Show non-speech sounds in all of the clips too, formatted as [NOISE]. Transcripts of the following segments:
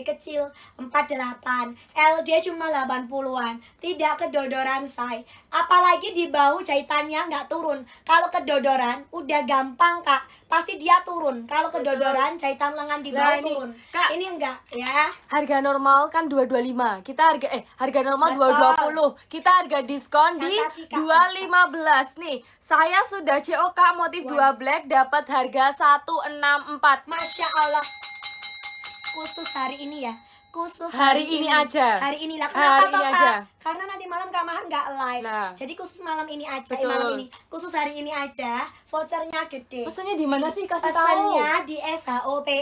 kecil 48 dia cuma 80-an tidak kedodoran say apalagi di bahu jahitannya nggak turun kalau kedodoran udah gampang kak pasti dia turun kalau kedodoran jahitan lengan di bawah nah, turun kak, ini enggak ya harga normal kan 225 kita harga eh harga normal Betul. 220 kita harga diskon Kata di Cika. 215 nih saya sudah COK motif dua 2 black dapat harga 164 Masya Allah khusus hari ini ya khusus hari, hari ini, ini aja hari ini lah kenapa hari ini aja. karena nanti malam kak Mahan nggak live nah. jadi khusus malam ini aja eh, Betul. Eh, malam ini khusus hari ini aja vouchernya gede pesannya di mana sih kasih tahu pesannya di SHOPE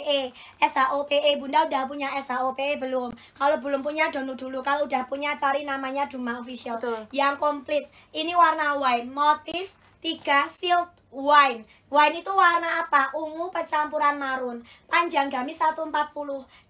SHOPE bunda udah punya SHOPE belum kalau belum punya download dulu kalau udah punya cari namanya Duma Official Betul. yang komplit ini warna white motif tiga Silk wine. Wine itu warna apa? Ungu percampuran marun. Panjang gamis 140.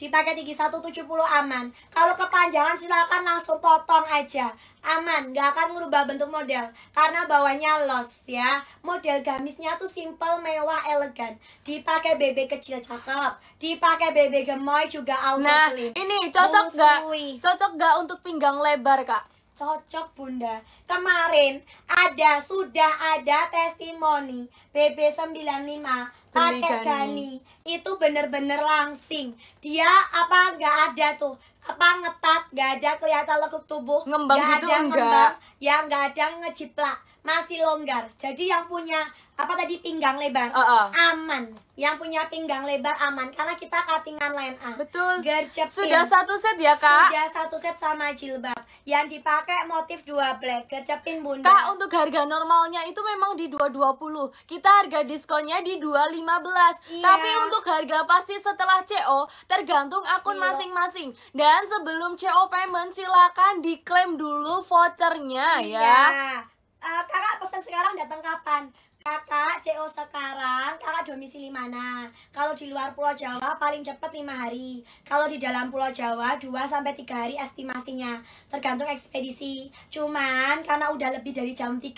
Dipakai tinggi 170 aman. Kalau kepanjangan silakan langsung potong aja. Aman, nggak akan merubah bentuk model. Karena bawahnya los ya. Model gamisnya tuh simple, mewah, elegan. Dipakai bebek kecil cakep. Dipakai bebek gemoy juga auto Nah, ini cocok nggak? Cocok nggak untuk pinggang lebar, Kak? Cocok bunda. Kemarin ada sudah ada testimoni BB95 pakai Gani. Itu bener-bener langsing. Dia apa nggak ada tuh apa ngetat nggak ada kelihatan lekuk tubuh nggak gitu ada gitu enggak. ya nggak ada ngeciplak masih longgar. Jadi yang punya apa tadi pinggang lebar uh -uh. aman. Yang punya pinggang lebar aman karena kita cuttingan line A. Betul. Gercepin. Sudah satu set ya, Kak? Sudah satu set sama jilbab. Yang dipakai motif dua black. Gercepin bunda. Kak, untuk harga normalnya itu memang di 220. Kita harga diskonnya di 215. Iya. Tapi untuk harga pasti setelah CO tergantung akun iya. masing-masing. Dan sebelum CO payment silakan diklaim dulu vouchernya ya. iya. ya. Eh, kakak pesan sekarang datang kapan Kakak CO sekarang, kakak domisili mana? Kalau di luar Pulau Jawa paling cepat lima hari. Kalau di dalam Pulau Jawa 2 sampai tiga hari estimasinya, tergantung ekspedisi. Cuman karena udah lebih dari jam 3,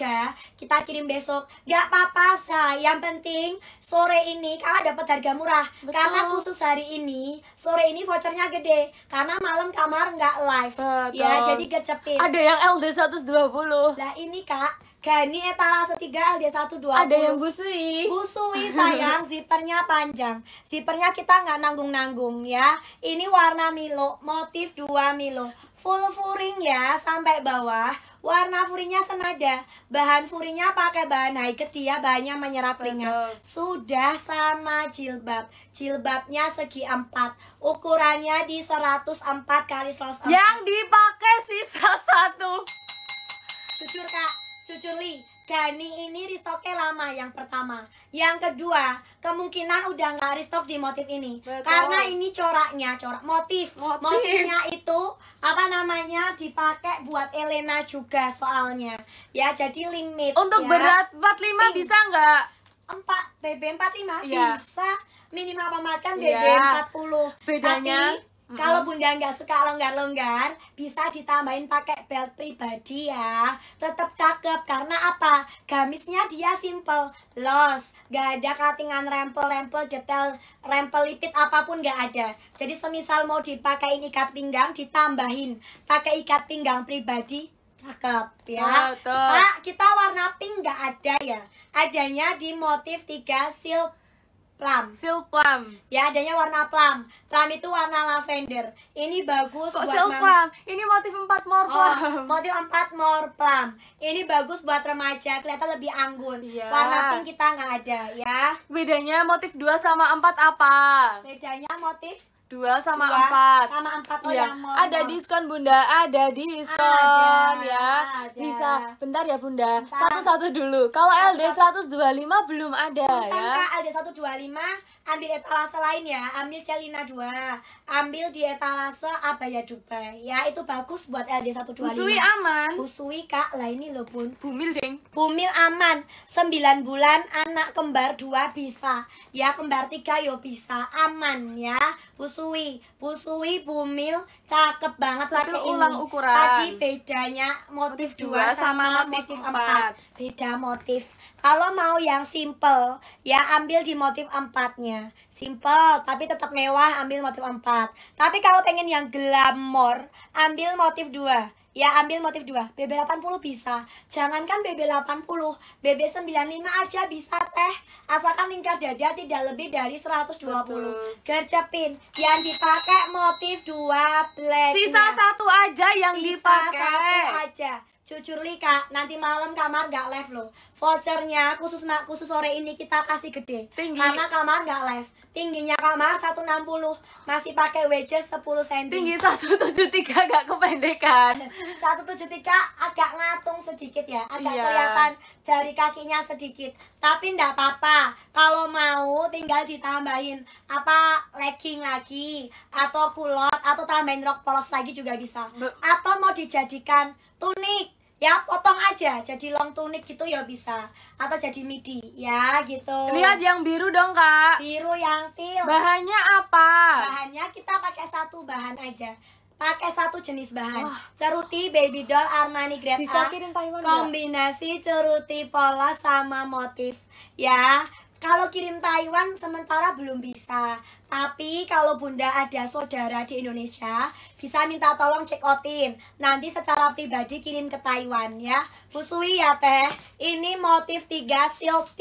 kita kirim besok. Gak apa-apa, say. Yang penting sore ini kakak dapat harga murah. Betul. Karena khusus hari ini, sore ini vouchernya gede. Karena malam kamar nggak live. Betul. Ya, jadi kecepin. Ada yang LD 120. Nah ini, Kak, Gani etalase 3 satu dua Ada yang busui Busui sayang, [LAUGHS] zipernya panjang Zipernya kita nggak nanggung-nanggung ya Ini warna Milo, motif dua Milo Full furing ya, sampai bawah Warna furingnya senada Bahan furingnya pakai bahan haiket Dia bahannya menyerap ringan Sudah sama jilbab Jilbabnya segi empat Ukurannya di 104 kali 104 Yang dipakai sisa satu Jujur kak Cuculi, Gani ini restoknya lama yang pertama Yang kedua, kemungkinan udah nggak restock di motif ini Betul. Karena ini coraknya, corak motif. motif Motifnya itu, apa namanya, dipakai buat Elena juga soalnya Ya, jadi limit Untuk ya. berat 45 Pink. bisa nggak? 4, BB 45 ya. bisa minimal pemakan BB yeah. Iya. 40 Bedanya Tapi, Mm -hmm. Kalau bunda nggak suka longgar-longgar, bisa ditambahin pakai belt pribadi ya. Tetap cakep karena apa? Gamisnya dia simple, los, nggak ada katingan rempel-rempel detail, rempel lipit apapun nggak ada. Jadi semisal mau dipakai ikat pinggang, ditambahin pakai ikat pinggang pribadi, cakep ya. Pak, kita warna pink nggak ada ya. Adanya di motif tiga silk plum. Sil plum. Ya, adanya warna plum. Plum itu warna lavender. Ini bagus Kok buat seal plum? Ini motif 4 more oh, plum. Oh, motif 4 more plum. Ini bagus buat remaja, kelihatan lebih anggun. Ya. Warna pink kita nggak ada, ya. Bedanya motif 2 sama 4 apa? Bedanya motif dua sama dua empat sama empat oh ya, ada diskon bunda ada diskon ada, ya ada. bisa bentar ya bunda satu satu dulu kalau LD 125 belum ada bentar, ya kak, LD 125 ambil etalase lain ya ambil Celina dua, ambil di etalase Abaya Dubai ya itu bagus buat LD 125 Busui aman Busui kak lah ini loh bun Bumil ding Bumil aman sembilan bulan anak kembar dua bisa ya kembar tiga yo bisa aman ya Busui pusui pusui bumil cakep banget pakai ulang ini. ukuran tadi bedanya motif, 2 sama, sama motif 4. 4 beda motif kalau mau yang simple ya ambil di motif 4 nya simple tapi tetap mewah ambil motif 4 tapi kalau pengen yang glamor ambil motif 2 Ya ambil motif 2 BB80 bisa Jangankan BB80 BB95 aja bisa teh Asalkan lingkar dada tidak lebih dari 120 Betul. Gercepin Yang dipakai motif 2 black Sisa satu aja yang Sisa dipakai satu aja Jujur Lika, nanti malam kamar gak live loh Vouchernya khusus khusus sore ini kita kasih gede Tinggi. Karena kamar gak live Tingginya satu enam 160 Masih pakai wedges 10 cm Tinggi 173 agak kependekan 173 [LAUGHS] agak ngatung sedikit ya Agak iya. kelihatan jari kakinya sedikit Tapi ndak apa-apa Kalau mau tinggal ditambahin Apa legging lagi Atau kulot Atau tambahin rok polos lagi juga bisa Atau mau dijadikan tunik ya potong aja jadi long tunic gitu ya bisa atau jadi midi ya gitu lihat yang biru dong kak biru yang teal bahannya apa bahannya kita pakai satu bahan aja pakai satu jenis bahan oh. ceruti baby doll Armani grade bisa A kirim Taiwan kombinasi gak? ceruti pola sama motif ya kalau kirim Taiwan sementara belum bisa tapi kalau bunda ada saudara di Indonesia, bisa minta tolong check outin. Nanti secara pribadi kirim ke Taiwan ya. Busui ya teh. Ini motif 3 silk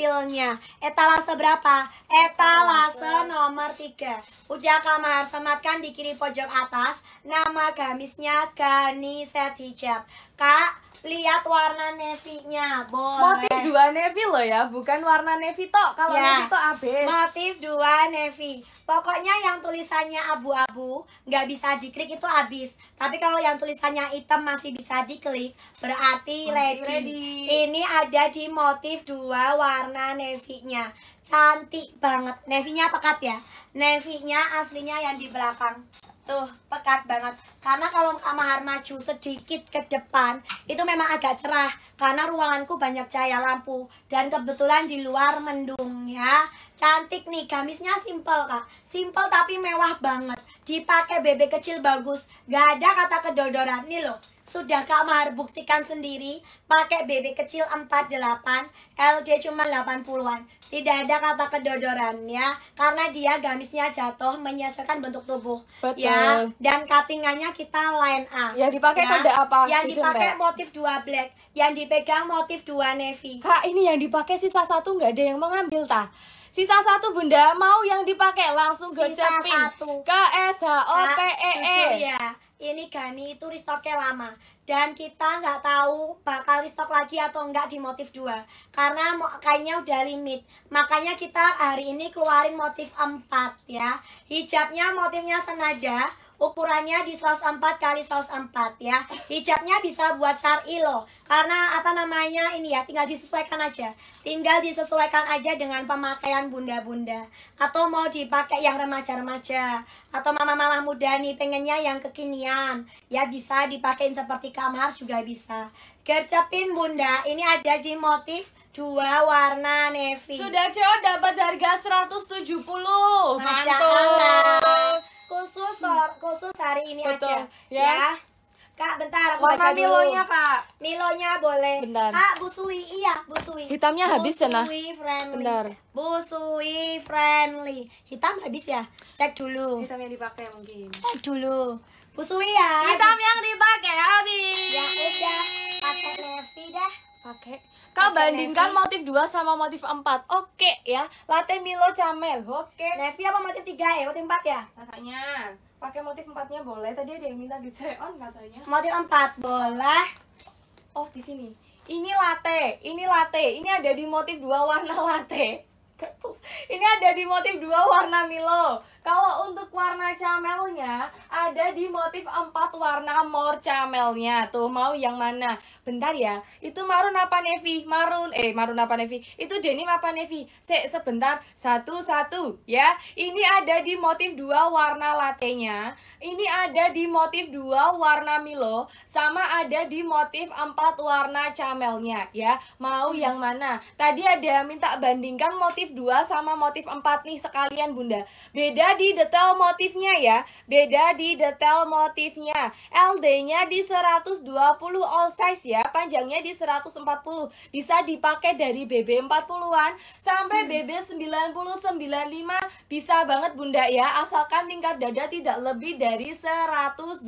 Etalase berapa? Etalase nomor 3. Udah kamar sematkan di kiri pojok atas. Nama gamisnya Gani Set Hijab. Kak, lihat warna navy-nya boleh motif dua navy loh ya bukan warna navy tok kalau ya. navy tok abis motif dua navy Pokoknya yang tulisannya abu-abu nggak bisa diklik itu habis. Tapi kalau yang tulisannya hitam masih bisa diklik, berarti ready. ready. Ini ada di motif dua warna navy-nya. Cantik banget. Navy-nya pekat ya. Navy-nya aslinya yang di belakang. Tuh, pekat banget. Karena kalau kamar maju sedikit ke depan, itu memang agak cerah. Karena ruanganku banyak cahaya lampu. Dan kebetulan di luar mendung ya. Cantik nih, gamisnya simple kak. Simple tapi mewah banget. Dipakai bebek kecil bagus. Gak ada kata kedodoran. Nih loh, sudah Kak Mahar buktikan sendiri, pakai BB kecil 48, LJ cuma 80-an. Tidak ada kata kedodorannya karena dia gamisnya jatuh menyesuaikan bentuk tubuh. Ya. Betul. Ya, dan cuttingannya kita line A. Yang dipakai ya. kode apa? Yang dipakai Mbak? motif dua black, yang dipegang motif dua navy. Kak, ini yang dipakai sisa satu nggak ada yang mengambil tah? Sisa satu bunda mau yang dipakai langsung go Sisa satu. K S H O P E E. ya ini Gani itu restocknya lama dan kita nggak tahu bakal restock lagi atau enggak di motif 2 karena kayaknya udah limit makanya kita hari ini keluarin motif 4 ya hijabnya motifnya senada ukurannya di 104 kali 104 ya hijabnya bisa buat syari loh karena apa namanya ini ya tinggal disesuaikan aja tinggal disesuaikan aja dengan pemakaian bunda-bunda atau mau dipakai yang remaja-remaja atau mama-mama muda nih pengennya yang kekinian ya bisa dipakein seperti kamar juga bisa gercepin bunda ini ada di motif dua warna navy sudah cowok dapat harga 170 Masya Mantul khusus hmm. khusus hari ini Betul. aja ya. ya. Kak, bentar aku baca dulu. Milonya, pak Milonya boleh. Bentar. Kak, busui. Iya, busui. Hitamnya busui habis cina ya, nah. Busui friendly. Bentar. Busui friendly. Hitam habis ya? Cek dulu. Hitam yang dipakai mungkin. Cek dulu. Busui ya. Hitam yang dipakai habis. Ya udah, pakai navy dah pakai kak pake bandingkan Nevi. motif 2 sama motif 4 oke okay, ya latte Milo camel oke okay. Nevi apa motif 3 ya motif 4 ya rasanya pakai motif 4 nya boleh tadi ada yang minta di on katanya motif 4 boleh oh di sini ini latte ini latte ini ada di motif 2 warna latte [LAUGHS] ini ada di motif 2 warna Milo kalau untuk warna camelnya ada di motif empat warna mor camelnya. Tuh mau yang mana? Bentar ya. Itu marun apa Nevi? Marun eh marun apa Nevi? Itu denim apa Nevi? Se sebentar satu-satu ya. Ini ada di motif dua warna latenya. Ini ada di motif dua warna milo sama ada di motif empat warna camelnya ya. Mau yang mana? Tadi ada minta bandingkan motif dua sama motif empat nih sekalian Bunda. Beda di detail motifnya ya beda di detail motifnya LD-nya di 120 all size ya panjangnya di 140 bisa dipakai dari BB 40-an sampai BB hmm. 90 bisa banget bunda ya asalkan tingkat dada tidak lebih dari 120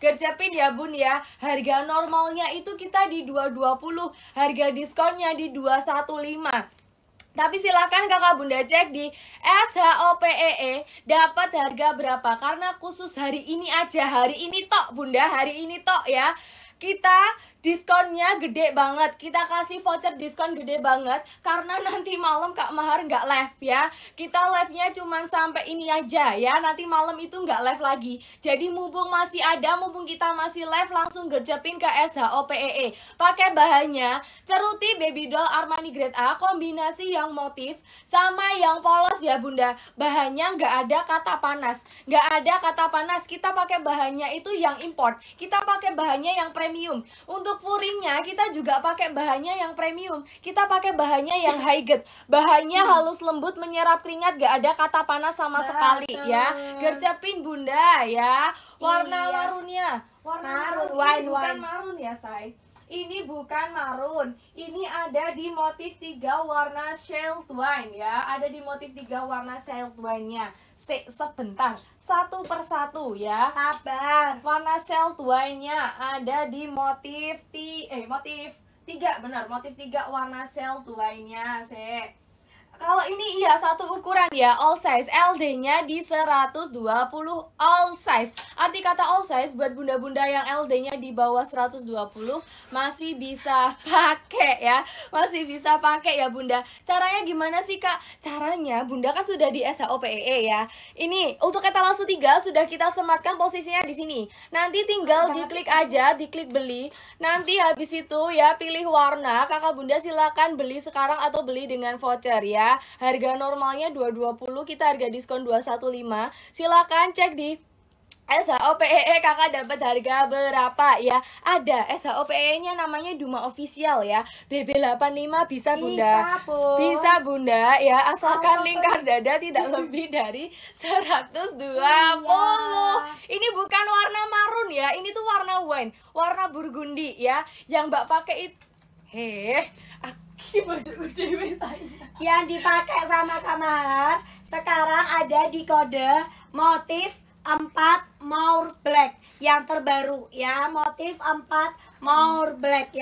gercepin ya bun ya harga normalnya itu kita di 220 harga diskonnya di 215 tapi silakan kakak bunda cek di SHOPEE e, dapat harga berapa Karena khusus hari ini aja, hari ini tok bunda, hari ini tok ya kita diskonnya gede banget kita kasih voucher diskon gede banget karena nanti malam Kak Mahar nggak live ya kita live nya cuma sampai ini aja ya nanti malam itu nggak live lagi jadi mumpung masih ada mumpung kita masih live langsung gerjapin ke SHOPEE e. pakai bahannya ceruti baby doll Armani grade A kombinasi yang motif sama yang polos ya bunda bahannya nggak ada kata panas nggak ada kata panas kita pakai bahannya itu yang import kita pakai bahannya yang premium premium. Untuk furingnya kita juga pakai bahannya yang premium. Kita pakai bahannya yang high-grade. Bahannya hmm. halus lembut menyerap keringat gak ada kata panas sama Betul. sekali ya. Gercepin Bunda ya. Warna iya. warunnya, warna marun, marun wine, bukan wine. marun ya, Say. Ini bukan marun. Ini ada di motif tiga warna shell twine ya. Ada di motif tiga warna shell twine-nya. Se sebentar, satu persatu ya. Sabar. Warna shell twine-nya ada di motif ti eh motif tiga benar motif tiga warna shell twine-nya. Se ini iya satu ukuran ya all size LD-nya di 120 all size arti kata all size buat bunda-bunda yang LD-nya di bawah 120 masih bisa pakai ya masih bisa pakai ya bunda caranya gimana sih kak caranya bunda kan sudah di SHOPEE e ya ini untuk etalase 3 sudah kita sematkan posisinya di sini nanti tinggal diklik aja diklik beli nanti habis itu ya pilih warna kakak bunda silakan beli sekarang atau beli dengan voucher ya Harga normalnya 220, kita harga diskon 215. Silakan cek di SHOPEE e, kakak dapat harga berapa ya? Ada SHOPEE-nya namanya Duma Official ya. BB85 bisa Bunda. Bisa, bunda bisa Bunda ya, asalkan oh, lingkar dada tidak [LAUGHS] lebih dari 120. Iya. Ini bukan warna marun ya, ini tuh warna wine, warna burgundi ya. Yang Mbak pakai itu Heh, yang dipakai sama kamar sekarang ada di kode motif 4 more Black yang terbaru ya motif 4 more Black ya